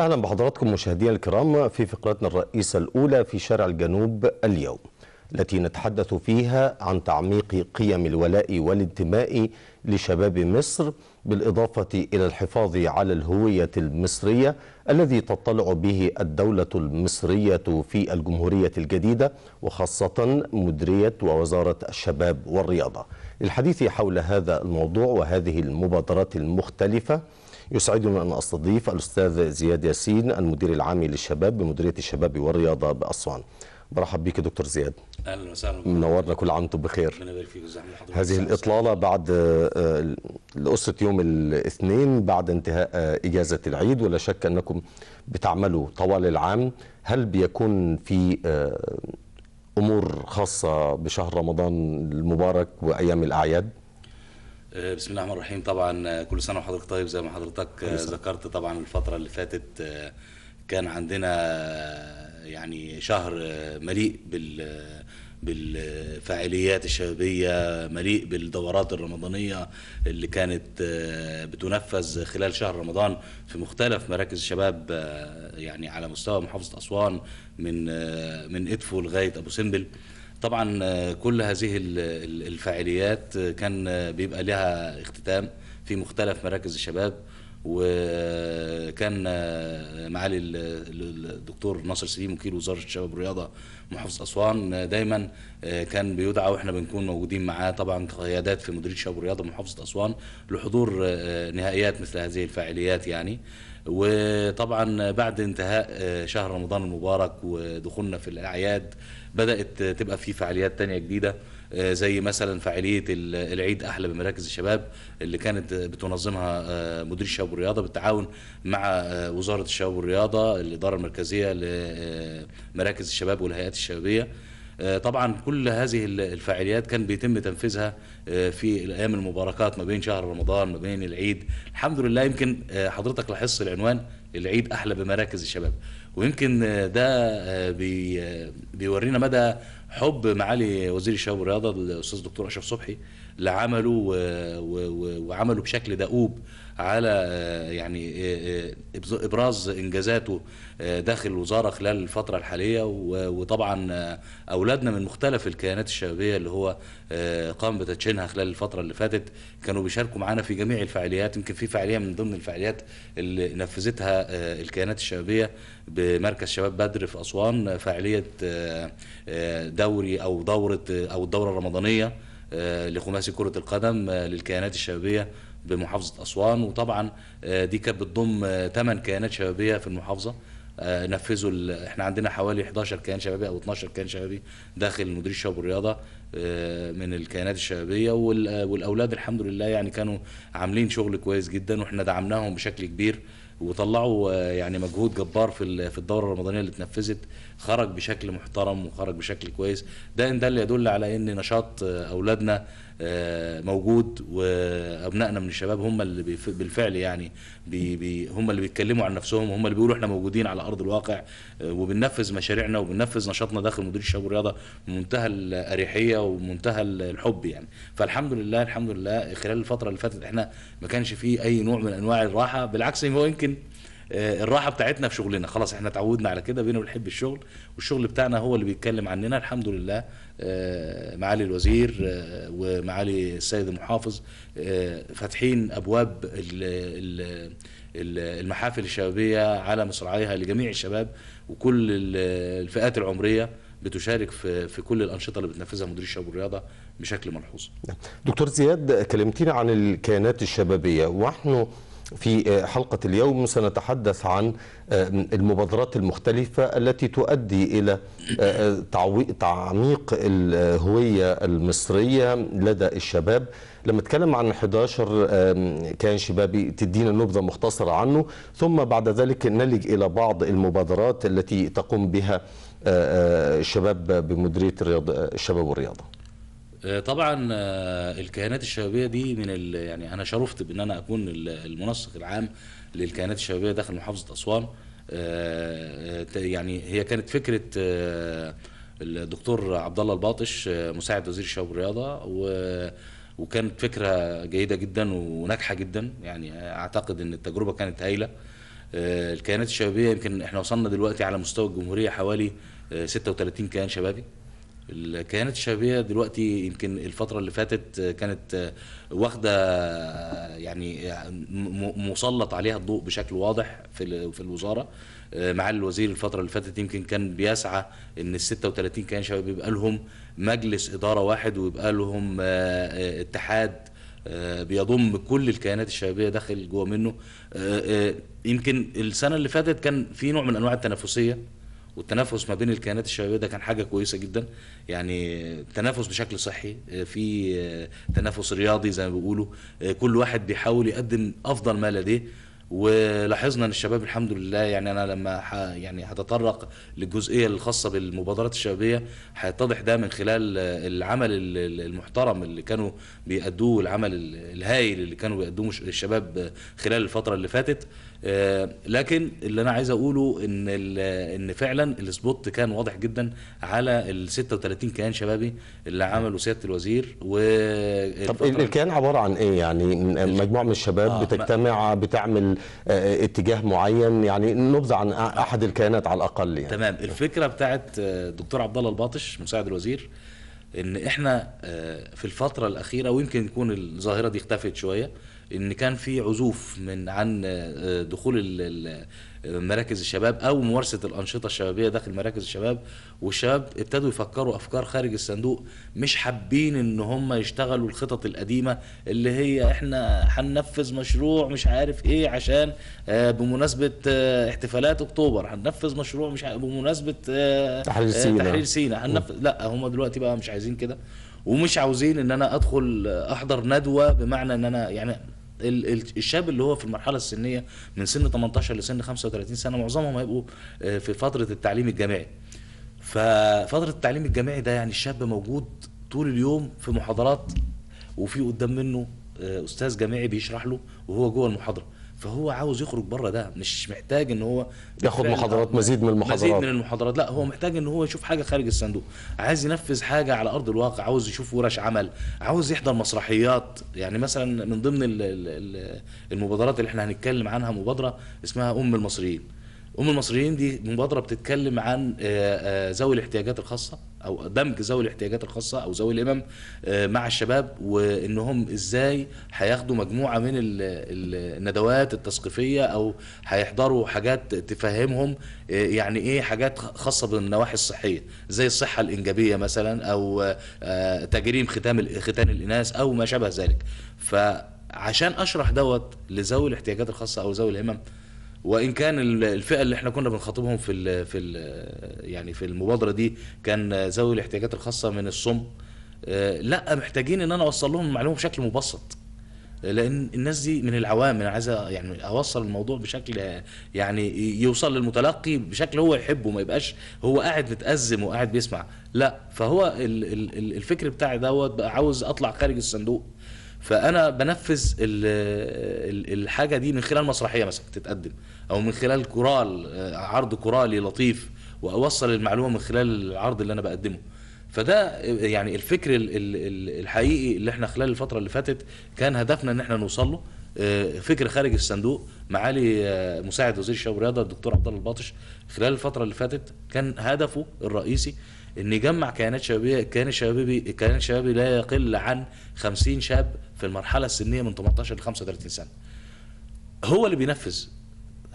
أهلا بحضراتكم مشاهدينا الكرام في فقرتنا الرئيسة الأولى في شارع الجنوب اليوم التي نتحدث فيها عن تعميق قيم الولاء والانتماء لشباب مصر بالإضافة إلى الحفاظ على الهوية المصرية الذي تطلع به الدولة المصرية في الجمهورية الجديدة وخاصة مدريه ووزارة الشباب والرياضة للحديث حول هذا الموضوع وهذه المبادرات المختلفة يسعدني أن أستضيف الأستاذ زياد ياسين المدير العام للشباب بمديرية الشباب والرياضة بأسوان برحب بك دكتور زياد اهلا وسهلا منورنا كل عام وانتم بخير هذه الاطلاله بعد الاسره آه، يوم الاثنين بعد انتهاء آه، اجازه العيد ولا شك انكم بتعملوا طوال العام هل بيكون في آه، امور خاصه بشهر رمضان المبارك وايام الاعياد آه، بسم الله الرحمن الرحيم طبعا آه، كل سنه وحضرتك طيب زي ما حضرتك آه، ذكرت طبعا الفتره اللي فاتت كان عندنا يعني شهر مليء بال بالفعاليات الشبابية مليء بالدورات الرمضانية اللي كانت بتنفذ خلال شهر رمضان في مختلف مراكز الشباب يعني على مستوى محافظة أسوان من من إدفو لغاية أبو سمبل طبعا آه، كل هذه الفعاليات آه، كان آه، بيبقى لها اختتام في مختلف مراكز الشباب وكان معالي الدكتور ناصر سليم وكيل وزاره الشباب والرياضه محافظ اسوان دايما كان بيدعى واحنا بنكون موجودين معاه طبعا كقيادات في مديريه الشباب والرياضه محافظه اسوان لحضور نهائيات مثل هذه الفاعليات يعني وطبعا بعد انتهاء شهر رمضان المبارك ودخولنا في الاعياد بدات تبقى في فعاليات تانية جديده آه، زي مثلا فعاليه العيد احلى بمراكز الشباب اللي كانت بتنظمها آه، مدير الشباب والرياضه بالتعاون مع آه، وزاره الشباب والرياضه الاداره المركزيه لمراكز الشباب والهيئات الشبابيه طبعا كل هذه الفعاليات كان بيتم تنفيذها في الايام المباركات ما بين شهر رمضان ما بين العيد الحمد لله يمكن حضرتك لاحظت العنوان العيد احلى بمراكز الشباب ويمكن ده آه، بي آه، بيورينا مدى حب معالي وزير الشباب والرياضه الاستاذ دكتور اشرف صبحي لعمله وعمله بشكل دؤوب على آه، يعني آه، آه، ابراز انجازاته داخل الوزاره خلال الفتره الحاليه وطبعا اولادنا من مختلف الكيانات الشبابيه اللي هو قام بتدشينها خلال الفتره اللي فاتت كانوا بيشاركوا معانا في جميع الفعاليات يمكن في فعاليه من ضمن الفعاليات اللي نفذتها الكيانات الشبابيه بمركز شباب بدر في اسوان فعاليه دوري او دوره او الدوره الرمضانيه لخماسي كره القدم للكيانات الشبابيه بمحافظة أسوان وطبعا آه، دي كانت بتضم 8 آه، كيانات شبابية في المحافظة آه، نفذوا احنا عندنا حوالي 11 كيان شبابي او 12 كيان شبابي داخل مدير الشباب والرياضه من الكيانات الشبابيه والاولاد الحمد لله يعني كانوا عاملين شغل كويس جدا واحنا دعمناهم بشكل كبير وطلعوا آه، يعني مجهود جبار في في الدوره الرمضانيه اللي اتنفذت خرج بشكل محترم وخرج بشكل كويس ده ان ده اللي يدل على ان نشاط آه، اولادنا آه، موجود وابنائنا من الشباب هم اللي بالفعل يعني بي بي هم اللي بيتكلموا عن نفسهم هم اللي بيقولوا احنا موجودين على ارض الواقع وبننفذ مشاريعنا وبننفذ نشاطنا داخل مديريه الشباب والرياضه بمنتهى الاريحيه ومنتهى الحب يعني فالحمد لله الحمد لله خلال الفتره اللي فاتت احنا ما كانش فيه اي نوع من انواع الراحه بالعكس هو يمكن آه، الراحه بتاعتنا في شغلنا خلاص احنا اتعودنا على كده بينا بنحب الشغل والشغل بتاعنا هو اللي بيتكلم عننا الحمد لله آه، معالي الوزير آه، ومعالي السيد المحافظ فاتحين ابواب المحافل الشبابيه على مصراعيها لجميع الشباب وكل الفئات العمريه بتشارك في في كل الانشطه اللي بتنفذها مدير الشباب والرياضه بشكل ملحوظ. دكتور زياد كلمتينا عن الكيانات الشبابيه ونحن في آه، حلقة اليوم سنتحدث عن آه، المبادرات المختلفة التي تؤدي إلى آه، تعميق الهوية المصرية لدى الشباب لما اتكلم عن 11 كان شبابي تدينا نبذة مختصرة عنه ثم بعد ذلك نلج إلى بعض المبادرات التي تقوم بها الشباب بمديرية الشباب والرياضة آه، طبعا آه، الكيانات الشبابيه دي من يعني انا شرفت بان انا اكون المنسق العام للكيانات الشبابيه داخل محافظه اسوان آه، يعني هي كانت فكره الدكتور عبد الله الباطش مساعد وزير الشباب والرياضه وكانت فكره جيده جدا وناجحه جدا يعني اعتقد ان التجربه كانت هايله الكيانات الشبابيه يمكن احنا وصلنا دلوقتي على مستوى الجمهوريه حوالي 36 كيان شبابي الكيانات الشبابيه دلوقتي يمكن الفتره اللي فاتت آه، كانت آه، واخده آه، يعني مسلط عليها الضوء بشكل واضح في في الوزاره معالي الوزير الفتره اللي فاتت يمكن كان بيسعى ان ال 36 كيان شباب يبقى لهم مجلس اداره واحد ويبقى لهم اتحاد بيضم كل الكيانات الشبابيه داخل جوه منه يمكن السنه اللي فاتت كان في نوع من انواع التنافسيه والتنافس ما بين الكيانات الشبابيه ده كان حاجه كويسه جدا يعني تنافس بشكل صحي في تنافس رياضي زي ما بيقولوا كل واحد بيحاول يقدم افضل ما لديه ولاحظنا ان الشباب الحمد لله يعني انا لما يعني هتطرق للجزئيه الخاصه بالمبادرات الشبابيه هيتضح ده من خلال العمل المحترم اللي كانوا بيأدوه العمل الهائل اللي كانوا بيقدموه الشباب خلال الفتره اللي فاتت آه، لكن اللي انا عايز اقوله ان ان فعلا السبوت كان واضح جدا على ال 36 كيان شبابي اللي عمله سياده الوزير و طب الكيان عباره عن ايه يعني مجموعه من الشباب آه بتجتمع بتعمل آه، آه، اتجاه معين يعني نبذه عن احد الكيانات على الاقل يعني تمام الفكره بتاعت الدكتور عبد الله الباطش مساعد الوزير ان احنا في الفتره الاخيره ويمكن يكون الظاهره دي اختفت شويه ان كان في عزوف من عن آه، دخول مراكز الشباب او ممارسه الانشطه الشبابيه داخل مراكز الشباب والشباب ابتدوا يفكروا افكار خارج الصندوق مش حابين ان هم يشتغلوا الخطط القديمه اللي هي احنا هننفذ مشروع مش عارف ايه عشان آه، بمناسبه آه، احتفالات اكتوبر هننفذ مشروع مش بمناسبه تحرير سينا تحرير سينا هننفذ لا هم دلوقتي بقى مش عايزين كده ومش عاوزين ان انا ادخل احضر ندوه بمعنى ان انا يعني الشاب اللي هو في المرحله السنيه من سن 18 لسن 35 سنه معظمهم هيبقوا آه، في فتره التعليم الجامعي ففتره التعليم الجامعي ده يعني الشاب موجود طول اليوم في محاضرات وفي قدام منه آه، استاذ جامعي بيشرح له وهو جوه المحاضره فهو عاوز يخرج بره ده مش محتاج ان هو ياخد محاضرات آه، مزيد من المحاضرات مزيد من المحاضرات لا هو محتاج ان هو يشوف حاجه خارج الصندوق عايز ينفذ حاجه على ارض الواقع عاوز يشوف ورش عمل عاوز يحضر مسرحيات يعني مثلا من ضمن المبادرات اللي احنا هنتكلم عنها مبادره اسمها ام المصريين ام المصريين دي مبادره بتتكلم عن آه، آه، ذوي الاحتياجات الخاصه او دمج ذوي الاحتياجات الخاصه او ذوي الامم آه، مع الشباب وان هم ازاي هياخدوا مجموعه من الندوات التثقيفيه او هيحضروا حاجات تفهمهم يعني ايه حاجات خاصه بالنواحي الصحيه زي الصحه الانجابيه مثلا او تجريم ختام ختان الاناث او ما شابه ذلك فعشان اشرح دوت لذوي الاحتياجات الخاصه او ذوي الامم وان كان الفئه اللي احنا كنا بنخاطبهم في الـ في الـ يعني في المبادره دي كان ذوي الاحتياجات الخاصه من الصم آه، لا محتاجين ان انا اوصل لهم المعلومه بشكل مبسط آه، لان الناس دي من العوام انا عايز يعني اوصل الموضوع بشكل يعني يوصل للمتلقي بشكل هو يحبه ما يبقاش هو قاعد متازم وقاعد بيسمع لا فهو الفكر بتاعي دوت بقى عاوز اطلع خارج الصندوق فانا بنفذ الحاجه دي من خلال مسرحيه مثلا تتقدم او من خلال كورال آه، عرض كورالي لطيف واوصل المعلومه من خلال العرض اللي انا بقدمه فده آه، يعني الفكر الحقيقي اللي احنا خلال الفتره اللي فاتت كان هدفنا ان احنا نوصل له آه، فكر خارج الصندوق معالي مساعد وزير الشباب والرياضه الدكتور عبد الله الباطش خلال الفتره اللي فاتت كان هدفه الرئيسي ان يجمع كيانات شبابيه كيان الشبابي كيان الشبابي لا يقل عن 50 شاب في المرحله السنيه من 18 ل 35 سنه هو اللي بينفذ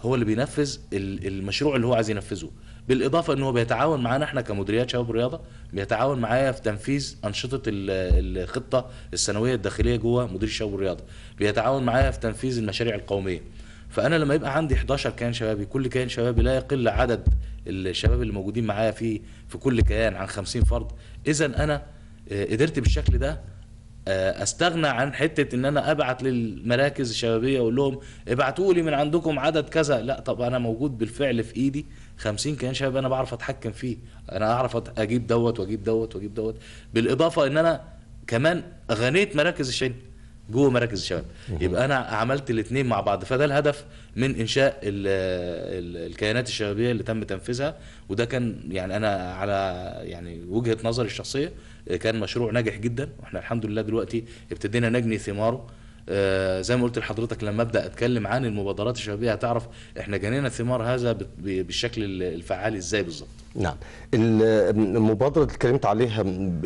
هو اللي بينفذ المشروع اللي هو عايز ينفذه بالاضافه ان هو بيتعاون معانا احنا كمديريات شباب رياضه بيتعاون معايا في تنفيذ انشطه الخطه السنويه الداخليه جوه مدير شباب الرياضه بيتعاون معايا في تنفيذ المشاريع القوميه فانا لما يبقى عندي 11 كيان شبابي كل كيان شبابي لا يقل عدد الشباب اللي موجودين معايا في في كل كيان عن 50 فرد اذا انا آه، قدرت بالشكل ده آه، استغنى عن حته ان انا ابعت للمراكز الشبابيه اقول لهم ابعتوا لي من عندكم عدد كذا لا طب انا موجود بالفعل في ايدي 50 كيان شباب انا بعرف اتحكم فيه انا اعرف اجيب دوت واجيب دوت واجيب دوت بالاضافه ان انا كمان غنيت مراكز الشن جوه مراكز الشباب يبقى انا عملت الاثنين مع بعض فده الهدف من انشاء الـ الـ الكيانات الشبابيه اللي تم تنفيذها وده كان يعني انا على يعني وجهه نظري الشخصيه كان مشروع ناجح جدا واحنا الحمد لله دلوقتي ابتدينا نجني ثماره آه، زي ما قلت لحضرتك لما ابدا اتكلم عن المبادرات الشبابيه هتعرف احنا جنينا ثمار هذا بالشكل الفعال ازاي بالظبط نعم المبادره اللي اتكلمت عليها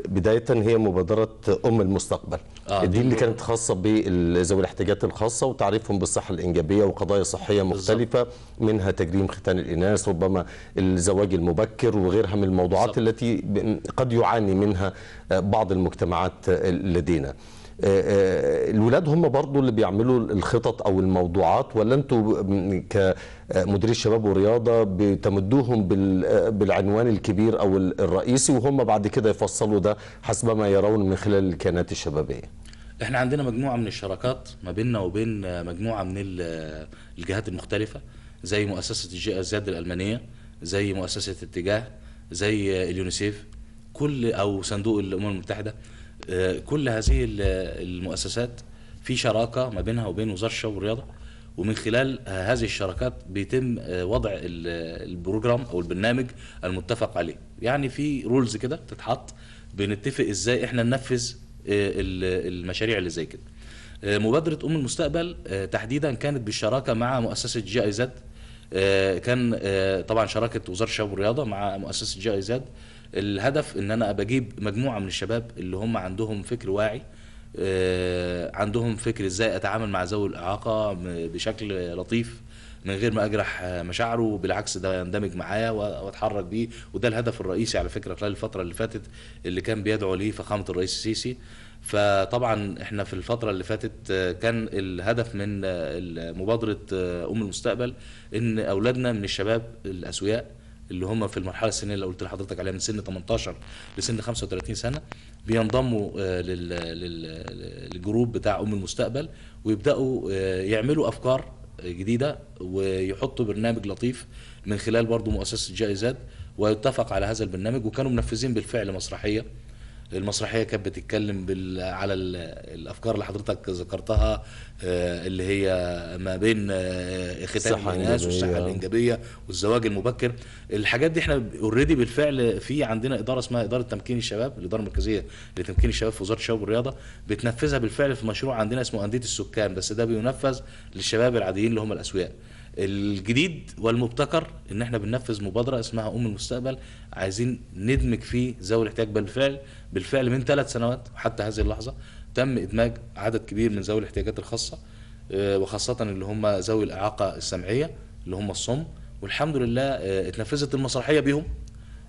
بدايه هي مبادره ام المستقبل آه دي, دي اللي كانت خاصه بذوي الاحتياجات الخاصه وتعريفهم بالصحه الانجابيه وقضايا صحيه مختلفه بالزبط. منها تجريم ختان الاناث ربما الزواج المبكر وغيرها من الموضوعات بالزبط. التي قد يعاني منها آه، بعض المجتمعات آه، لدينا آه، آه، الولاد هم برضو اللي بيعملوا الخطط او الموضوعات ولا انتوا كمدير الشباب والرياضه بتمدوهم آه، بالعنوان الكبير او الرئيسي وهم بعد كده يفصلوا ده حسب ما يرون من خلال الكيانات الشبابيه احنا عندنا مجموعه من الشراكات ما بيننا وبين مجموعه من الجهات المختلفه زي مؤسسه الجي زاد الالمانيه زي مؤسسه اتجاه زي اليونيسيف كل او صندوق الامم المتحده آه، كل هذه المؤسسات في شراكه ما بينها وبين وزاره الشباب والرياضه ومن خلال هذه الشراكات بيتم آه، وضع البروجرام او البرنامج المتفق عليه يعني في رولز كده بتتحط بنتفق ازاي احنا ننفذ آه، المشاريع اللي زي كده مبادره ام المستقبل تحديدا كانت بالشراكه مع مؤسسه جي اي زد كان طبعا شراكه وزاره الشباب والرياضه مع مؤسسه جي اي زد الهدف ان انا ابقى اجيب مجموعه من الشباب اللي هم عندهم فكر واعي آه، عندهم فكر ازاي اتعامل مع ذوي الاعاقه بشكل لطيف من غير ما اجرح مشاعره بالعكس ده يندمج معايا واتحرك بيه وده الهدف الرئيسي على فكره خلال الفتره اللي فاتت اللي كان بيدعو ليه فخامه الرئيس السيسي فطبعا احنا في الفتره اللي فاتت آه، كان الهدف من آه، مبادره ام المستقبل ان اولادنا من الشباب الاسوياء اللي هم في المرحله السنيه اللي قلت لحضرتك عليها من سن 18 لسن 35 سنه بينضموا آه، للجروب بتاع ام المستقبل ويبداوا آه، يعملوا افكار جديده ويحطوا برنامج لطيف من خلال برضه مؤسسه جائزات ويتفق على هذا البرنامج وكانوا منفذين بالفعل مسرحيه المسرحيه كانت بتتكلم بال... على الافكار اللي حضرتك ذكرتها آه، اللي هي ما بين آه، ختان الناس والصحه الانجابيه والزواج المبكر الحاجات دي احنا اوريدي بالفعل في عندنا اداره اسمها اداره تمكين الشباب الاداره المركزيه لتمكين الشباب في وزاره الشباب والرياضه بتنفذها بالفعل في مشروع عندنا اسمه انديه السكان بس ده بينفذ للشباب العاديين اللي هم الاسوياء الجديد والمبتكر ان احنا بننفذ مبادره اسمها ام المستقبل عايزين ندمج فيه ذوي الاحتياج بالفعل بالفعل من ثلاث سنوات وحتى هذه اللحظة تم إدماج عدد كبير من ذوي الاحتياجات الخاصة آه، وخاصة اللي هم ذوي الإعاقة السمعية اللي هم الصم والحمد لله آه، اتنفذت المسرحية بيهم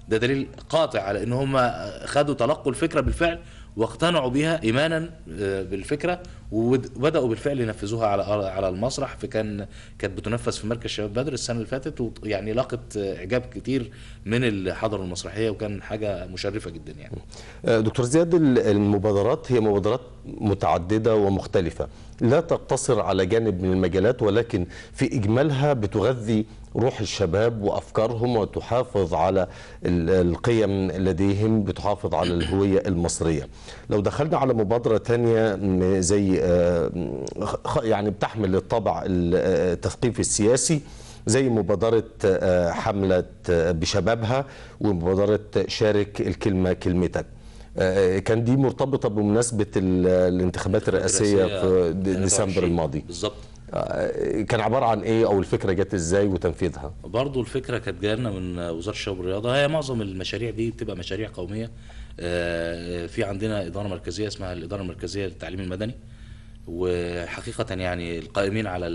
ده دليل قاطع على ان هم خدوا تلقوا الفكره بالفعل واقتنعوا بها ايمانا آه، بالفكره وبداوا بالفعل ينفذوها على على المسرح فكان كانت بتنفذ في مركز شباب بدر السنه اللي فاتت ويعني لاقت اعجاب كتير من اللي حضروا المسرحيه وكان حاجه مشرفه جدا يعني. أه، دكتور زياد المبادرات هي مبادرات متعدده ومختلفه لا تقتصر على جانب من المجالات ولكن في اجمالها بتغذي روح الشباب وافكارهم وتحافظ على القيم لديهم بتحافظ على الهويه المصريه. لو دخلنا على مبادره ثانيه زي آه، يعني بتحمل الطابع آه، التثقيفي السياسي زي مبادرة آه، حملة بشبابها ومبادرة شارك الكلمة كلمتك كان دي مرتبطة بمناسبة الانتخابات الرئاسية في ديسمبر الماضي بالظبط كان عبارة عن ايه او الفكرة جت ازاي وتنفيذها برضو الفكرة كانت جاية من وزارة الشباب والرياضة هي معظم المشاريع دي بتبقى مشاريع قومية في عندنا إدارة مركزية اسمها الإدارة المركزية للتعليم المدني وحقيقة يعني القائمين على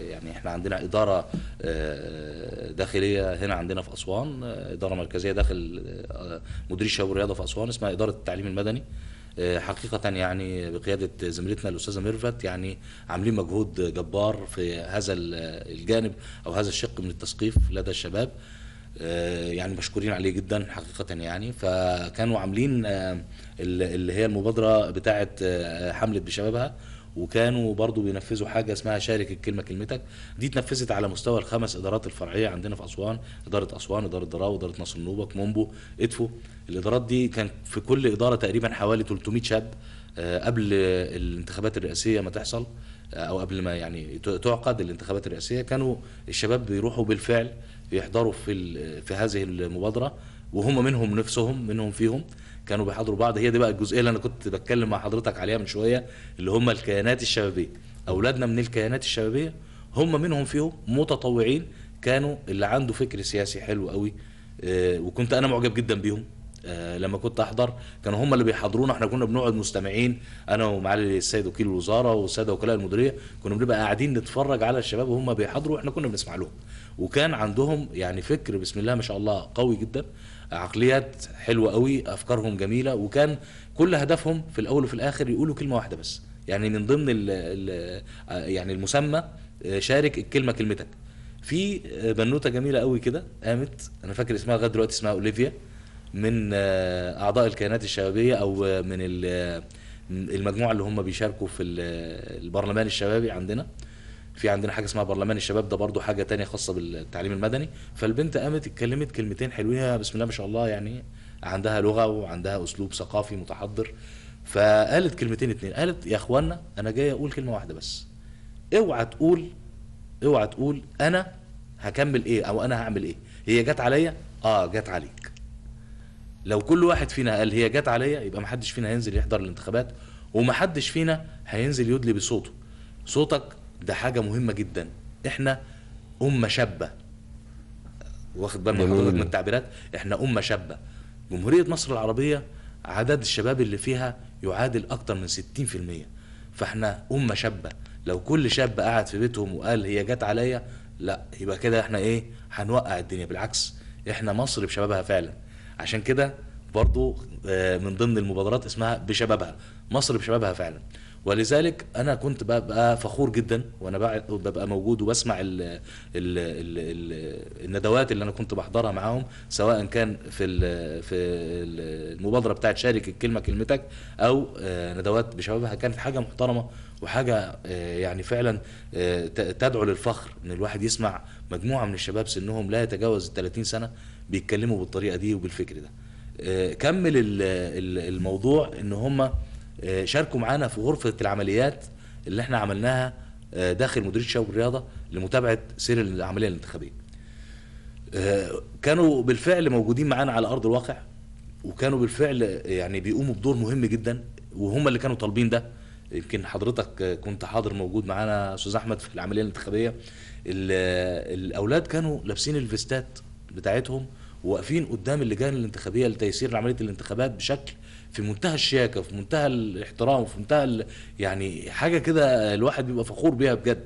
يعني احنا عندنا إدارة آه، داخلية هنا عندنا في أسوان آه، إدارة مركزية داخل آه، مديرية الشباب والرياضة في أسوان اسمها إدارة التعليم المدني حقيقة يعني بقيادة زميلتنا الأستاذة ميرفت يعني عاملين مجهود جبار في هذا الجانب أو هذا الشق من التثقيف لدى الشباب يعني مشكورين عليه جدا حقيقة يعني فكانوا عاملين اللي هي المبادرة بتاعة حملة بشبابها وكانوا برضو بينفذوا حاجه اسمها شارك الكلمه كلمتك دي اتنفذت على مستوى الخمس ادارات الفرعيه عندنا في اسوان اداره اسوان اداره دراو اداره نصر النوبه مومبو ادفو الادارات دي كان في كل اداره تقريبا حوالي 300 شاب آه، قبل الانتخابات الرئاسيه ما تحصل آه، او قبل ما يعني تعقد الانتخابات الرئاسيه كانوا الشباب بيروحوا بالفعل يحضروا في في هذه المبادره وهم منهم نفسهم منهم فيهم كانوا بيحضروا بعض هي دي بقى الجزئيه اللي انا كنت بتكلم مع حضرتك عليها من شويه اللي هم الكيانات الشبابيه اولادنا من الكيانات الشبابيه هم منهم فيهم متطوعين كانوا اللي عنده فكر سياسي حلو قوي آه، وكنت انا معجب جدا بيهم آه، لما كنت احضر كانوا هم اللي بيحضرونا احنا كنا بنقعد مستمعين انا ومعالي السيد وكيل الوزاره والساده وكلاء المديريه كنا بنبقى قاعدين نتفرج على الشباب وهم بيحضروا واحنا كنا بنسمع لهم وكان عندهم يعني فكر بسم الله ما شاء الله قوي جدا عقليات حلوه قوي افكارهم جميله وكان كل هدفهم في الاول وفي الاخر يقولوا كلمه واحده بس يعني من ضمن ال ال آه، يعني المسمى آه، شارك الكلمه كلمتك في آه، بنوته جميله قوي كده قامت انا فاكر اسمها لغايه دلوقتي اسمها اوليفيا من اعضاء الكيانات الشبابيه او من المجموعه اللي هم بيشاركوا في البرلمان الشبابي عندنا في عندنا حاجه اسمها برلمان الشباب ده برضو حاجه تانية خاصه بالتعليم المدني فالبنت قامت اتكلمت كلمتين حلوين بسم الله ما شاء الله يعني عندها لغه وعندها اسلوب ثقافي متحضر فقالت كلمتين اتنين قالت يا اخوانا انا جاي اقول كلمه واحده بس اوعى تقول اوعى تقول انا هكمل ايه او انا هعمل ايه هي جت عليا اه جت عليك لو كل واحد فينا قال هي جت عليا يبقى محدش فينا هينزل يحضر الانتخابات ومحدش فينا هينزل يدلي بصوته صوتك ده حاجه مهمه جدا احنا امه شابه واخد بالك من حضرتك من التعبيرات احنا امه شابه جمهوريه مصر العربيه عدد الشباب اللي فيها يعادل اكتر من 60% فاحنا امه شابه لو كل شاب قعد في بيتهم وقال هي جت عليا لا يبقى كده احنا ايه هنوقع الدنيا بالعكس احنا مصر بشبابها فعلا عشان كده برضو آه، من ضمن المبادرات اسمها بشبابها مصر بشبابها فعلا ولذلك انا كنت ببقى فخور جدا وانا ببقى موجود وبسمع ال ال ال الـ الندوات اللي انا كنت بحضرها معاهم سواء كان في في المبادره بتاعت شارك الكلمه كلمتك او آه، ندوات بشبابها كانت حاجه محترمه وحاجه آه، يعني فعلا آه، تدعو للفخر ان الواحد يسمع مجموعه من الشباب سنهم لا يتجاوز 30 سنه بيتكلموا بالطريقه دي وبالفكر ده كمل الموضوع ان هم آه، شاركوا معانا في غرفه العمليات اللي احنا عملناها آه، داخل مديريه الشباب والرياضه لمتابعه سير العمليه الانتخابيه. آه، كانوا بالفعل موجودين معانا على ارض الواقع وكانوا بالفعل يعني بيقوموا بدور مهم جدا وهم اللي كانوا طالبين ده يمكن حضرتك كنت حاضر موجود معانا استاذ احمد في العمليه الانتخابيه الاولاد كانوا لابسين الفيستات بتاعتهم وواقفين قدام اللجان الانتخابيه لتيسير عمليه الانتخابات بشكل في منتهى الشياكه في منتهى الاحترام في منتهى يعني حاجه كده الواحد بيبقى فخور بيها بجد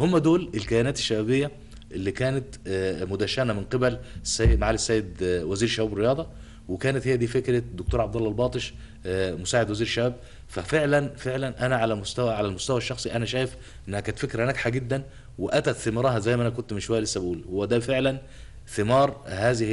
هم دول الكيانات الشبابيه اللي كانت آه، مدشنه من قبل السيد معالي السيد آه، وزير الشباب والرياضه وكانت هي دي فكره الدكتور عبد الله الباطش آه، مساعد وزير الشباب ففعلا فعلا انا على مستوى على المستوى الشخصي انا شايف انها كانت فكره ناجحه جدا واتت ثمارها زي ما انا كنت من شويه لسه بقول هو ده فعلا ثمار هذه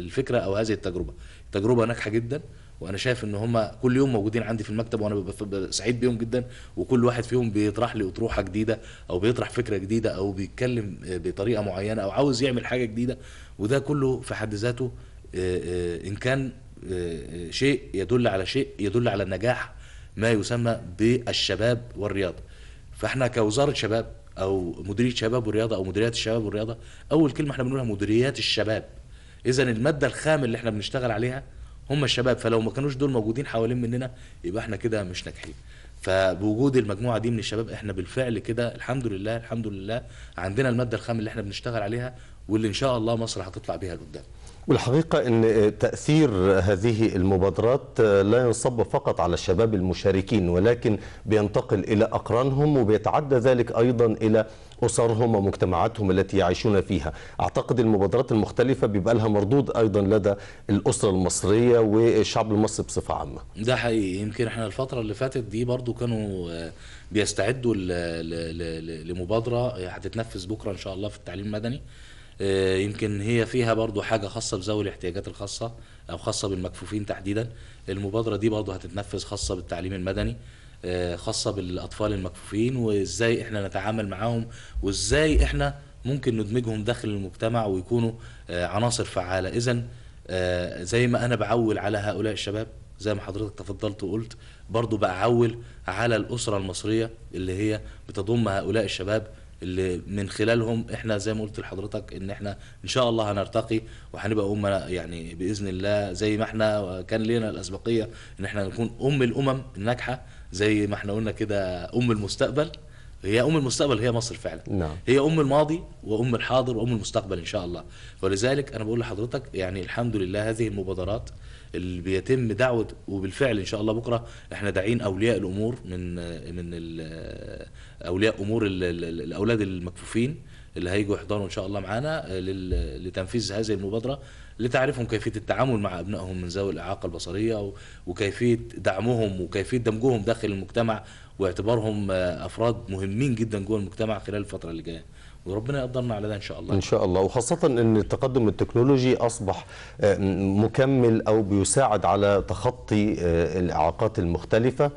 الفكره او هذه التجربه تجربه ناجحه جدا وانا شايف ان هم كل يوم موجودين عندي في المكتب وانا ببقى سعيد بيهم جدا وكل واحد فيهم بيطرح لي اطروحه جديده او بيطرح فكره جديده او بيتكلم آه، بطريقه معينه او عاوز يعمل حاجه جديده وده كله في حد ذاته آه، آه، ان كان شيء يدل على شيء يدل على نجاح ما يسمى بالشباب والرياضه فاحنا كوزاره شباب او مديريه شباب والرياضه او مديريات الشباب والرياضه اول كلمه احنا بنقولها مديريات الشباب اذا الماده الخام اللي احنا بنشتغل عليها هم الشباب فلو ما كانوش دول موجودين حوالين مننا يبقى احنا كده مش ناجحين فبوجود المجموعه دي من الشباب احنا بالفعل كده الحمد لله الحمد لله عندنا الماده الخام اللي احنا بنشتغل عليها واللي ان شاء الله مصر هتطلع بيها لقدام والحقيقة أن آه، تأثير هذه المبادرات آه، لا ينصب فقط على الشباب المشاركين ولكن بينتقل إلى أقرانهم وبيتعدى ذلك أيضا إلى أسرهم ومجتمعاتهم التي يعيشون فيها أعتقد المبادرات المختلفة بيبقى لها مردود أيضا لدى الأسرة المصرية والشعب المصري بصفة عامة ده حقيقي يمكن احنا الفترة اللي فاتت دي برضو كانوا آه، بيستعدوا لمبادرة هتتنفذ بكرة إن شاء الله في التعليم المدني آه، يمكن هي فيها برضو حاجة خاصة بذوي الاحتياجات الخاصة أو خاصة بالمكفوفين تحديدا المبادرة دي برضو هتتنفذ خاصة بالتعليم المدني آه، خاصة بالأطفال المكفوفين وإزاي إحنا نتعامل معاهم وإزاي إحنا ممكن ندمجهم داخل المجتمع ويكونوا آه، عناصر فعالة إذا زي ما أنا بعول على هؤلاء الشباب زي ما حضرتك تفضلت وقلت برضو بعول على الأسرة المصرية اللي هي بتضم هؤلاء الشباب اللي من خلالهم احنا زي ما قلت لحضرتك ان احنا ان شاء الله هنرتقي وهنبقى امه يعني باذن الله زي ما احنا كان لنا الاسبقيه ان احنا نكون ام الامم الناجحه زي ما احنا قلنا كده ام المستقبل هي ام المستقبل هي مصر فعلا نعم. هي ام الماضي وام الحاضر وام المستقبل ان شاء الله ولذلك انا بقول لحضرتك يعني الحمد لله هذه المبادرات اللي بيتم دعوه وبالفعل ان شاء الله بكره احنا داعين اولياء الامور من من اولياء امور الاولاد المكفوفين اللي هيجوا يحضروا ان شاء الله معانا لتنفيذ هذه المبادره لتعرفهم كيفيه التعامل مع ابنائهم من ذوي الاعاقه البصريه وكيفيه دعمهم وكيفيه دمجهم داخل المجتمع واعتبارهم آه، افراد مهمين جدا جوه المجتمع خلال الفتره اللي جايه وربنا يقدرنا على ده ان شاء الله ان شاء الله وخاصه ان التقدم التكنولوجي اصبح آه، مكمل او بيساعد على تخطي آه، الاعاقات المختلفه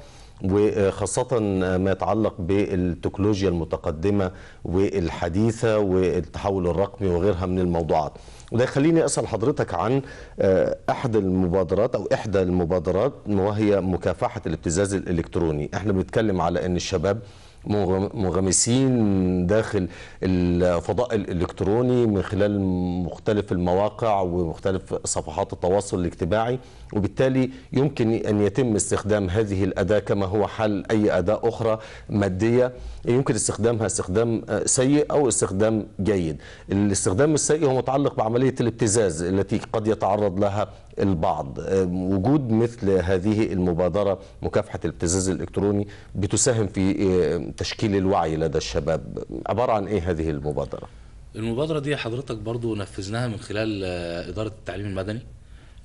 وخاصة ما يتعلق بالتكنولوجيا المتقدمة والحديثة والتحول الرقمي وغيرها من الموضوعات وده يخليني أسأل حضرتك عن آه، أحد المبادرات أو إحدى المبادرات وهي مكافحة الابتزاز الإلكتروني احنا بنتكلم على أن الشباب منغمسين داخل الفضاء الإلكتروني من خلال مختلف المواقع ومختلف صفحات التواصل الاجتماعي وبالتالي يمكن أن يتم استخدام هذه الأداة كما هو حال أي أداة أخرى مادية يمكن استخدامها استخدام سيء أو استخدام جيد الاستخدام السيء هو متعلق بعملية الابتزاز التي قد يتعرض لها البعض وجود مثل هذه المبادرة مكافحة الابتزاز الإلكتروني بتساهم في تشكيل الوعي لدى الشباب عبارة عن إيه هذه المبادرة؟ المبادرة دي حضرتك برضو نفذناها من خلال آه، إدارة التعليم المدني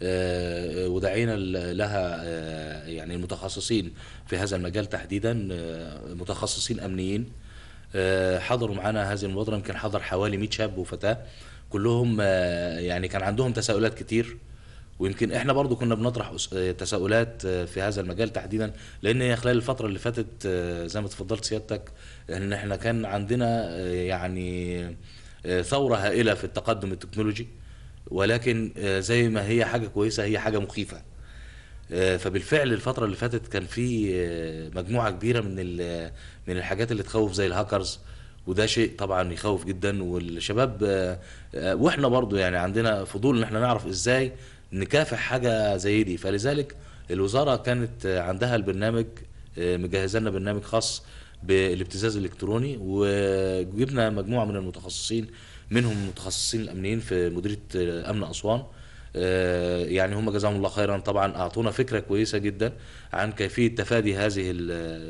آه، ودعينا لها آه، يعني المتخصصين في هذا المجال تحديدا متخصصين أمنيين حضروا معنا هذه المبادرة يمكن حضر حوالي 100 شاب وفتاة كلهم يعني كان عندهم تساؤلات كتير ويمكن احنا برضو كنا بنطرح آه، تساؤلات آه، في هذا المجال تحديدا لان هي خلال الفتره اللي فاتت آه، زي ما اتفضلت سيادتك ان احنا كان عندنا يعني ثوره هائله في التقدم التكنولوجي ولكن زي ما هي حاجه كويسه هي حاجه مخيفه فبالفعل الفترة اللي فاتت كان في مجموعة كبيرة من من الحاجات اللي تخوف زي الهاكرز وده شيء طبعا يخوف جدا والشباب واحنا برضو يعني عندنا فضول ان احنا نعرف ازاي نكافح حاجه زي دي فلذلك الوزاره كانت عندها البرنامج آه، مجهزه لنا برنامج خاص بالابتزاز الالكتروني وجبنا مجموعه من المتخصصين منهم المتخصصين الامنيين في مديريه آه، امن اسوان آه، يعني هم جزاهم الله خيرا طبعا اعطونا فكره كويسه جدا عن كيفيه تفادي هذه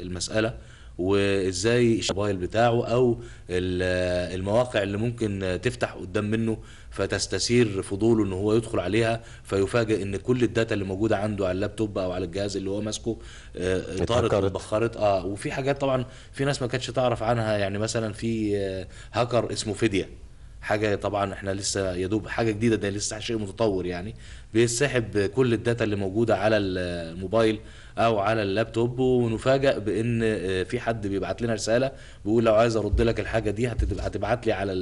المساله وازاي الموبايل بتاعه او المواقع اللي ممكن تفتح قدام منه فتستثير فضوله ان هو يدخل عليها فيفاجئ ان كل الداتا اللي موجوده عنده على اللابتوب او على الجهاز اللي هو ماسكه آه، طارت اتبخرت اه وفي حاجات طبعا في ناس ما كانتش تعرف عنها يعني مثلا في آه، هاكر اسمه فديه حاجه طبعا احنا لسه يا دوب حاجه جديده ده لسه شيء متطور يعني بيسحب كل الداتا اللي موجوده على الموبايل او على اللابتوب ونفاجئ بان آه، في حد بيبعت لنا رساله بيقول لو عايز ارد لك الحاجه دي هتبعت لي على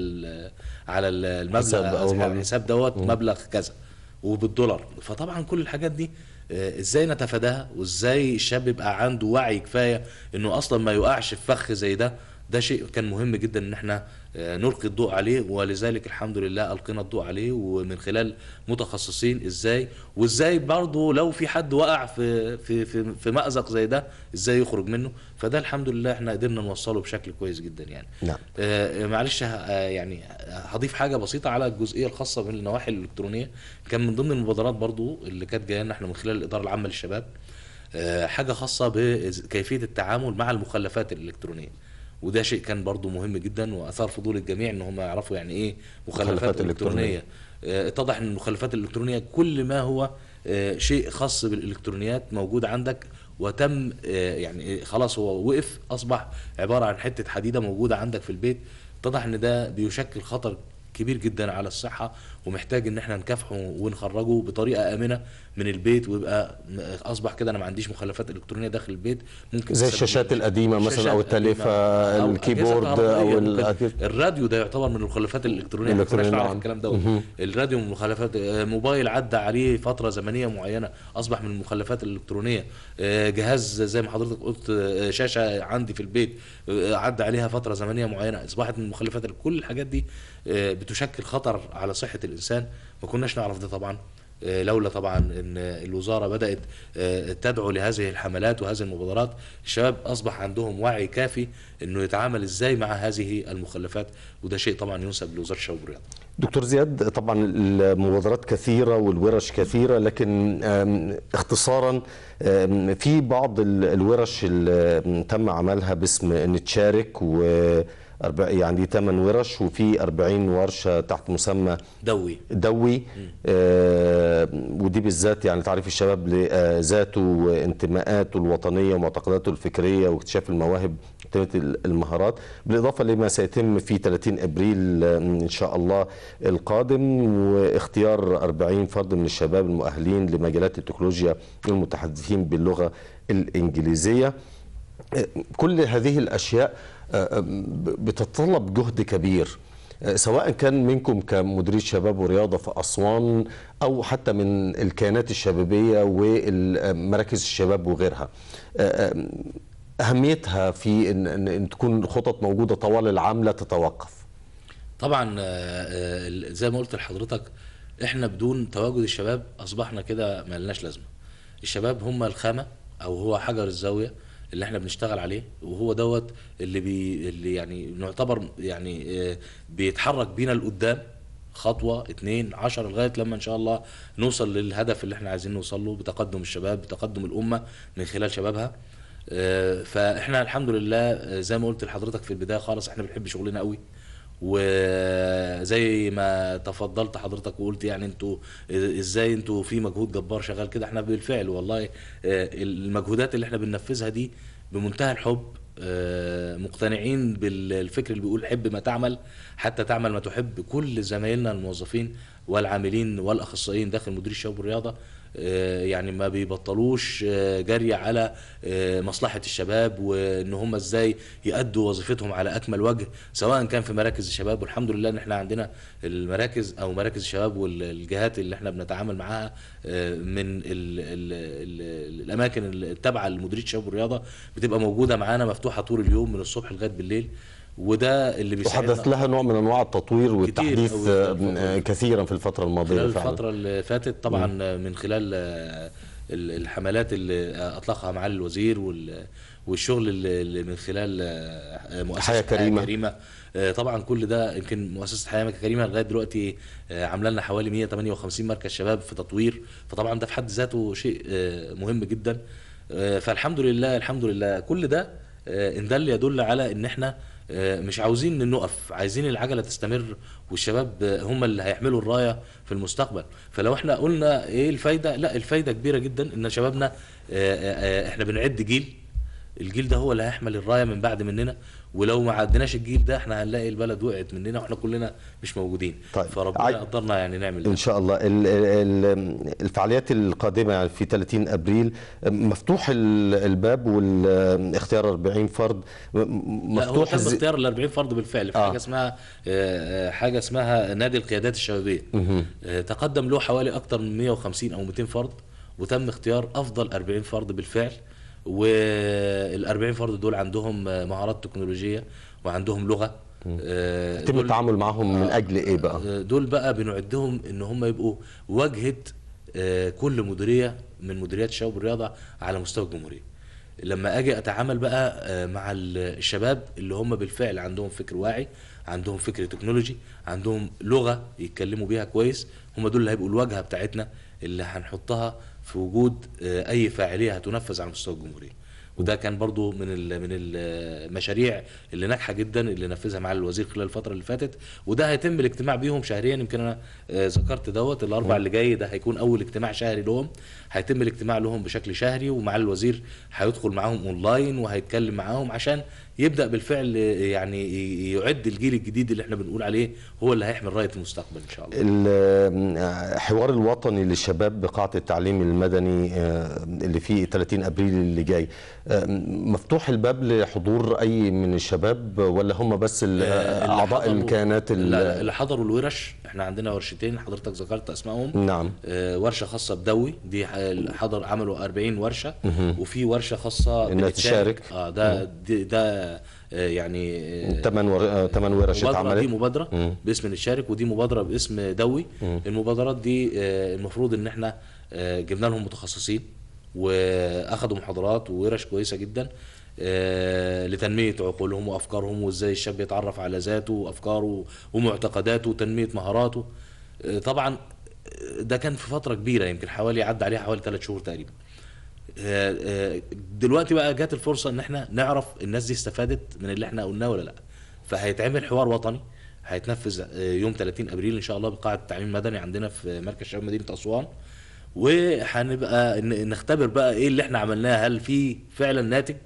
على المبلغ الحساب دوت مبلغ كذا وبالدولار فطبعا كل الحاجات دي آه، ازاي نتفاداها وازاي الشاب يبقى عنده وعي كفايه انه اصلا ما يوقعش في فخ زي ده ده شيء كان مهم جدا ان احنا آه، نلقي الضوء عليه ولذلك الحمد لله ألقينا الضوء عليه ومن خلال متخصصين ازاي وازاي برضه لو في حد وقع في في في, في مأزق زي ده ازاي يخرج منه فده الحمد لله احنا قدرنا نوصله بشكل كويس جدا يعني نعم. آه, آه، معلش آه، يعني هضيف حاجه بسيطه على الجزئيه الخاصه بالنواحي الالكترونيه كان من ضمن المبادرات برضه اللي كانت جايه لنا احنا من خلال الاداره العامه للشباب آه حاجه خاصه بكيفيه التعامل مع المخلفات الالكترونيه وده شيء كان برضو مهم جدا واثار فضول الجميع ان هم يعرفوا يعني ايه مخلفات الكترونيه آه، اتضح ان المخلفات الالكترونيه كل ما هو آه، شيء خاص بالالكترونيات موجود عندك وتم آه، يعني خلاص هو وقف اصبح عباره عن حته حديده موجوده عندك في البيت اتضح ان ده بيشكل خطر كبير جدا على الصحه ومحتاج ان احنا نكافحه ونخرجه بطريقه امنه من البيت ويبقى اصبح كده انا ما عنديش مخلفات الكترونيه داخل البيت ممكن زي الشاشات القديمه مثلا او التليفه الكيبورد او الراديو ده يعتبر من المخلفات الالكترونيه الالكترونيه عن نعم. الكلام ده الراديو من المخلفات آه، موبايل عدى عليه فتره زمنيه معينه اصبح من المخلفات الالكترونيه آه، جهاز زي ما حضرتك قلت آه، شاشه عندي في البيت عدى عليها فتره زمنيه معينه اصبحت من المخلفات كل الحاجات دي بتشكل خطر على صحه الانسان الانسان ما كناش نعرف ده طبعا آه، لولا طبعا ان الوزاره بدات آه، تدعو لهذه الحملات وهذه المبادرات الشباب اصبح عندهم وعي كافي انه يتعامل ازاي مع هذه المخلفات وده شيء طبعا ينسب لوزاره الشباب والرياضه دكتور زياد طبعا المبادرات كثيره والورش كثيره لكن اختصارا في بعض الورش اللي تم عملها باسم نتشارك و يعني ثمان ورش وفي 40 ورشه تحت مسمى دوي دوي آه ودي بالذات يعني تعريف الشباب لذاته آه، وانتماءاته الوطنيه ومعتقداته الفكريه واكتشاف المواهب المهارات بالاضافه لما سيتم في 30 ابريل آه، ان شاء الله القادم واختيار 40 فرد من الشباب المؤهلين لمجالات التكنولوجيا المتحدثين باللغه الانجليزيه آه، كل هذه الاشياء آه، آه، بتتطلب جهد كبير آه، سواء كان منكم كمدير شباب ورياضة في أسوان أو حتى من الكيانات الشبابية ومراكز الشباب وغيرها أهميتها في أن, إن تكون خطط موجودة طوال العام لا تتوقف طبعا زي ما قلت لحضرتك احنا بدون تواجد الشباب اصبحنا كده ما لناش لازمه الشباب هم الخامه او هو حجر الزاويه اللي احنا بنشتغل عليه وهو دوت اللي بي اللي يعني نعتبر يعني آه، بيتحرك بينا لقدام خطوه اتنين عشر لغايه لما ان شاء الله نوصل للهدف اللي احنا عايزين نوصل له بتقدم الشباب بتقدم الامه من خلال شبابها آه، فاحنا الحمد لله آه، زي ما قلت لحضرتك في البدايه خالص احنا بنحب شغلنا قوي وزي ما تفضلت حضرتك وقلت يعني انتوا ازاي انتوا في مجهود جبار شغال كده احنا بالفعل والله آه، المجهودات اللي احنا بننفذها دي بمنتهى الحب آه، مقتنعين بالفكر اللي بيقول حب ما تعمل حتى تعمل ما تحب كل زمايلنا الموظفين والعاملين والاخصائيين داخل مدير الشباب والرياضه آه، يعني ما بيبطلوش آه، جري على آه، مصلحه الشباب وان هم ازاي يأدوا وظيفتهم على اكمل وجه سواء كان في مراكز الشباب والحمد لله ان احنا عندنا المراكز او مراكز الشباب والجهات اللي احنا بنتعامل معاها من الـ الـ الـ الاماكن التابعه لمديريه الشباب والرياضه بتبقى موجوده معانا مفتوحه طول اليوم من الصبح لغايه بالليل وده اللي بيساعدنا وحدث لها نوع من انواع التطوير والتحديث آه، كثيرا في الفتره الماضيه خلال الفتره اللي فاتت طبعا مم. من خلال آه، الحملات اللي اطلقها معالي الوزير والشغل اللي من خلال آه، مؤسسه حياه كريمه, كريمة طبعا كل ده يمكن مؤسسه حياه كريمه لغايه دلوقتي عامله لنا حوالي 158 مركز شباب في تطوير فطبعا ده في حد ذاته شيء مهم جدا فالحمد لله الحمد لله كل ده ان ده اللي يدل على ان احنا آه، مش عاوزين نقف عايزين العجله تستمر والشباب هم اللي هيحملوا الرايه في المستقبل فلو احنا قلنا ايه الفايده لا الفايده كبيره جدا ان شبابنا آه، آه، احنا بنعد جيل الجيل ده هو اللي هيحمل الرايه من بعد مننا ولو ما عدناش الجيل ده احنا هنلاقي البلد وقعت مننا واحنا كلنا مش موجودين طيب. فربنا يقدرنا قدرنا يعني نعمل ده. ان شاء الله ال ال الفعاليات القادمه يعني في 30 ابريل مفتوح الباب والاختيار 40 فرد مفتوح لا هو اختيار ال 40 فرد بالفعل في آه. حاجه اسمها آه، آه، حاجه اسمها نادي القيادات الشبابيه آه، تقدم له حوالي اكثر من 150 او 200 فرد وتم اختيار افضل 40 فرد بالفعل وال40 فرد دول عندهم مهارات تكنولوجيه وعندهم لغه يتم آه، التعامل معهم من آه، اجل ايه بقى؟ آه، دول بقى بنعدهم ان هم يبقوا واجهه كل مديريه من مديريات الشباب والرياضه على مستوى الجمهوريه. لما اجي اتعامل بقى مع الشباب اللي هم بالفعل عندهم فكر واعي، عندهم فكر تكنولوجي، عندهم لغه يتكلموا بيها كويس، هم دول اللي هيبقوا الواجهه بتاعتنا اللي هنحطها في وجود آه، اي فاعليه هتنفذ على مستوى الجمهوريه وده كان برضو من من المشاريع آه، اللي ناجحه جدا اللي نفذها معالي الوزير خلال الفتره اللي فاتت وده هيتم الاجتماع بيهم شهريا يمكن انا آه، ذكرت دوت الاربع اللي جاي ده هيكون اول اجتماع شهري لهم هيتم الاجتماع لهم بشكل شهري ومعالي الوزير هيدخل معاهم اونلاين وهيتكلم معاهم عشان يبدا بالفعل يعني يعد الجيل الجديد اللي احنا بنقول عليه هو اللي هيحمل رايه المستقبل ان شاء الله. الحوار آه، الوطني للشباب بقاعه التعليم المدني آه، اللي فيه 30 ابريل اللي جاي آه، مفتوح الباب لحضور اي من الشباب ولا هم بس اعضاء الكيانات اللي حضروا الورش احنا عندنا ورشتين حضرتك ذكرت اسمائهم نعم آه ورشه خاصه بدوي دي حضر عملوا 40 ورشه مه. وفي ورشه خاصه انها تشارك اه ده ده آه، يعني ثمان آه، ور... ثمان آه، ورش اتعملت دي مبادره باسم نتشارك ودي مبادره باسم دوي المبادرات دي المفروض ان احنا جبنا لهم متخصصين واخدوا محاضرات وورش كويسه جدا آه، لتنمية عقولهم وأفكارهم وإزاي الشاب يتعرف على ذاته وأفكاره ومعتقداته وتنمية مهاراته آه، طبعا آه، ده كان في فترة كبيرة يمكن حوالي عدى عليها حوالي ثلاث شهور تقريبا دلوقتي بقى جات الفرصة إن احنا نعرف الناس دي استفادت من اللي احنا قلناه ولا لأ فهيتعمل حوار وطني هيتنفذ يوم 30 ابريل ان شاء الله بقاعه التعليم المدني عندنا في مركز شباب مدينه اسوان وهنبقى نختبر بقى ايه اللي احنا عملناه هل في فعلا ناتج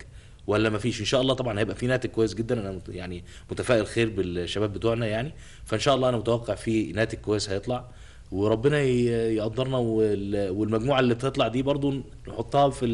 ولا ما فيش ان شاء الله طبعا هيبقى في ناتج كويس جدا انا يعني متفائل خير بالشباب بتوعنا يعني فان شاء الله انا متوقع في ناتج كويس هيطلع وربنا يقدرنا والمجموعه اللي بتطلع دي برضو نحطها في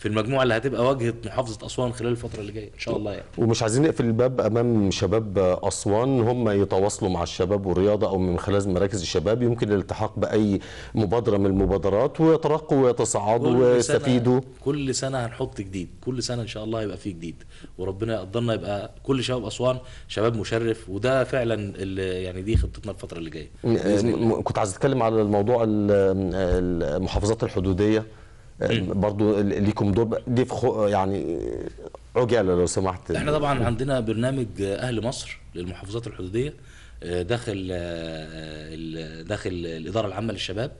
في المجموعه اللي هتبقى واجهه محافظه اسوان خلال الفتره اللي جايه ان شاء الله يعني ومش عايزين نقفل الباب امام شباب اسوان هم يتواصلوا مع الشباب والرياضه او من خلال مراكز الشباب يمكن الالتحاق باي مبادره من المبادرات ويترقوا ويتصعدوا ويستفيدوا كل سنه هنحط جديد كل سنه ان شاء الله يبقى فيه جديد وربنا يقدرنا يبقى كل شباب اسوان شباب مشرف وده فعلا يعني دي خطتنا الفتره اللي جايه كنت عايز اتكلم على الموضوع المحافظات الحدوديه إيه. برضو ليكم دور ضيف يعني عجاله لو سمحت احنا طبعا عندنا برنامج اهل مصر للمحافظات الحدوديه آه، داخل آه، داخل الاداره العامه للشباب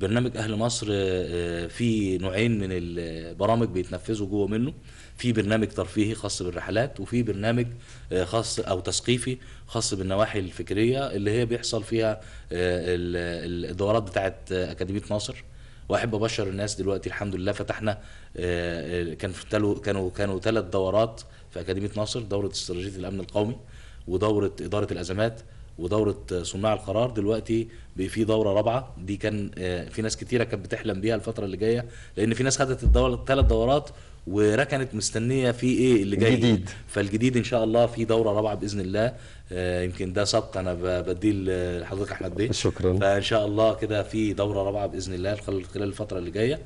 برنامج اهل مصر آه، في نوعين من البرامج بيتنفذوا جوه منه في برنامج ترفيهي خاص بالرحلات وفي برنامج خاص او تثقيفي خاص بالنواحي الفكريه اللي هي بيحصل فيها الدورات بتاعه اكاديميه ناصر واحب ابشر الناس دلوقتي الحمد لله فتحنا آه، آه، كان في كانوا كانوا ثلاث دورات في اكاديميه ناصر دوره استراتيجيه الامن القومي ودوره اداره الازمات ودوره صناع القرار دلوقتي في دوره رابعه دي كان آه، في ناس كتيره كانت بتحلم بيها الفتره اللي جايه لان في ناس خدت الدوره الثلاث دورات وركنت مستنيه في ايه اللي جاي جديد فالجديد ان شاء الله في دوره رابعه باذن الله آه، يمكن ده سبق انا بديه لحضرتك احمد بيه شكرا فان شاء الله كده في دوره رابعه باذن الله خلال الفتره اللي جايه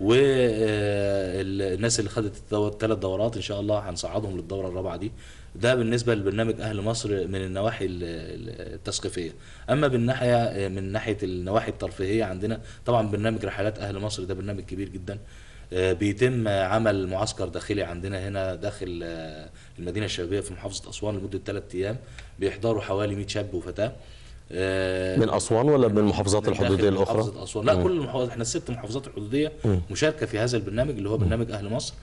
والناس آه، اللي خدت الثلاث دورات ان شاء الله هنصعدهم للدوره الرابعه دي ده بالنسبه لبرنامج اهل مصر من النواحي التثقيفيه اما بالناحيه آه، من ناحيه النواحي الترفيهيه عندنا طبعا برنامج رحلات اهل مصر ده برنامج كبير جدا آه، بيتم عمل معسكر داخلي عندنا هنا داخل آه، المدينه الشبابيه في محافظه اسوان لمده ثلاث ايام بيحضروا حوالي 100 شاب وفتاه آه، من اسوان ولا من المحافظات الحدوديه الاخرى؟ محافظه اسوان لا مم. كل المحافظات احنا الست محافظات الحدوديه مشاركه في هذا البرنامج اللي هو برنامج اهل مصر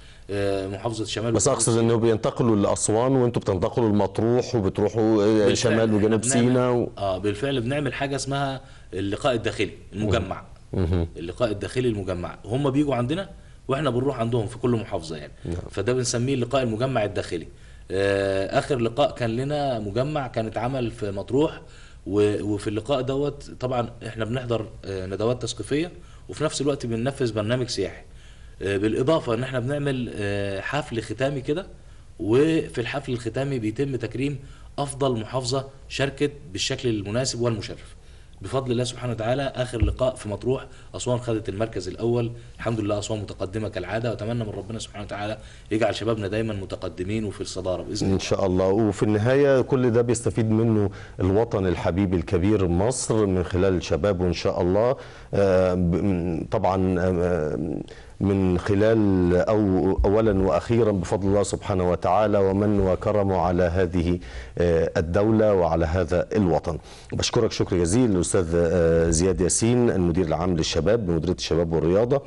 محافظه الشمال بس اقصد انه بينتقلوا لاسوان وانتم بتنتقلوا لمطروح وبتروحوا شمال وجنوب سيناء و... اه بالفعل بنعمل حاجه اسمها اللقاء الداخلي المجمع مم. اللقاء الداخلي المجمع هم بيجوا عندنا واحنا بنروح عندهم في كل محافظه يعني نعم. فده بنسميه اللقاء المجمع الداخلي آه، اخر لقاء كان لنا مجمع كان اتعمل في مطروح وفي اللقاء دوت طبعا احنا بنحضر آه، ندوات تثقيفيه وفي نفس الوقت بننفذ برنامج سياحي آه، بالاضافه ان احنا بنعمل حفل ختامي كده وفي الحفل الختامي بيتم تكريم افضل محافظه شاركت بالشكل المناسب والمشرف بفضل الله سبحانه وتعالى اخر لقاء في مطروح اسوان خدت المركز الاول الحمد لله اسوان متقدمه كالعاده واتمنى من ربنا سبحانه وتعالى يجعل شبابنا دايما متقدمين وفي الصداره باذن الله ان شاء الله وفي النهايه كل ده بيستفيد منه الوطن الحبيب الكبير مصر من خلال شبابه ان شاء الله آه، طبعا آه، آه، من خلال أو أولا وأخيرا بفضل الله سبحانه وتعالى ومن وكرمه على هذه آه، الدولة وعلى هذا الوطن بشكرك شكر جزيل الأستاذ آه، زياد ياسين المدير العام للشباب بمديرية الشباب والرياضة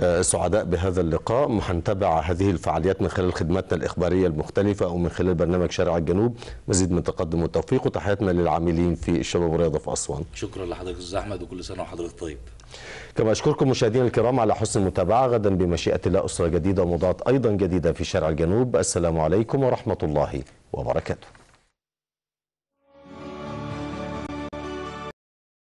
آه، سعداء بهذا اللقاء هنتبع هذه الفعاليات من خلال خدماتنا الإخبارية المختلفة أو من خلال برنامج شارع الجنوب مزيد من التقدم والتوفيق وتحياتنا للعاملين في الشباب والرياضة في أسوان شكرا لحضرتك أستاذ أحمد وكل سنة وحضرتك طيب كما أشكركم مشاهدينا الكرام على حسن المتابعة غدا بمشيئة الله أسرة جديدة وموضوعات أيضا جديدة في شارع الجنوب السلام عليكم ورحمة الله وبركاته